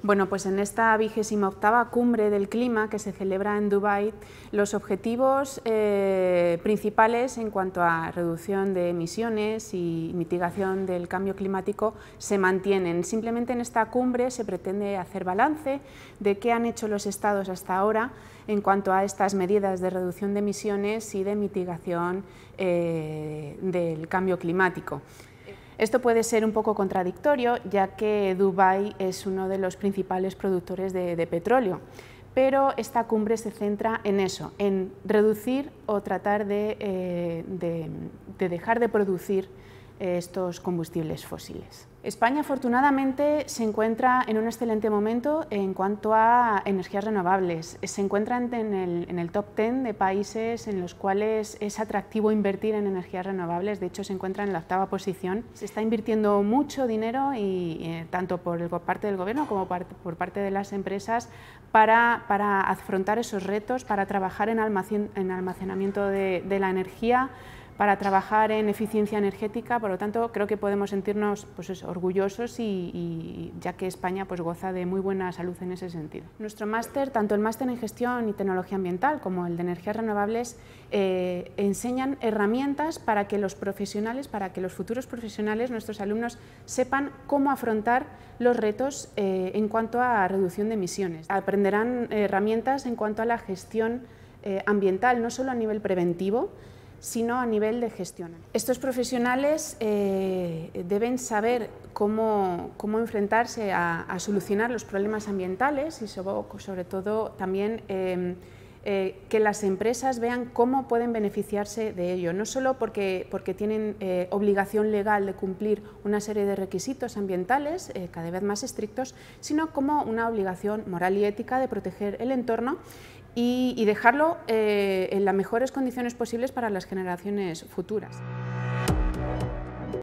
Bueno, pues en esta vigésima octava cumbre del clima que se celebra en Dubái, los objetivos eh, principales en cuanto a reducción de emisiones y mitigación del cambio climático se mantienen. Simplemente en esta cumbre se pretende hacer balance de qué han hecho los estados hasta ahora en cuanto a estas medidas de reducción de emisiones y de mitigación eh, del cambio climático. Esto puede ser un poco contradictorio, ya que Dubái es uno de los principales productores de, petróleo pero esta cumbre se centra en eso, en reducir o tratar de eh, dejar de producir eh, estos combustibles fósiles. España afortunadamente se encuentra en un excelente momento en cuanto a energías renovables. Se encuentra en el, top 10 de países en los cuales es atractivo invertir en energías renovables. De hecho, se encuentra en la octava posición. Se está invirtiendo mucho dinero, eh, tanto por, parte del gobierno como por, parte de las empresas, para, afrontar esos retos, para trabajar en, en almacenamiento de la energía para trabajar en eficiencia energética, por lo tanto creo que podemos sentirnos pues, orgullosos y, ya que España pues, goza de muy buena salud en ese sentido. Nuestro máster, tanto el máster en gestión y tecnología ambiental como el de energías renovables, eh, enseñan herramientas para que los profesionales, para que los futuros profesionales, nuestros alumnos, sepan cómo afrontar los retos eh, en cuanto a reducción de emisiones. Aprenderán herramientas en cuanto a la gestión eh, ambiental, no solo a nivel preventivo, sino a nivel de gestión. Estos profesionales eh, deben saber cómo, enfrentarse a, solucionar los problemas ambientales y sobre, todo también em, eh, que las empresas vean cómo pueden beneficiarse de ello, no solo porque, tienen eh, obligación legal de cumplir una serie de requisitos ambientales eh, cada vez más estrictos, sino como una obligación moral y ética de proteger el entorno y dejarlo en las mejores condiciones posibles para las generaciones futuras.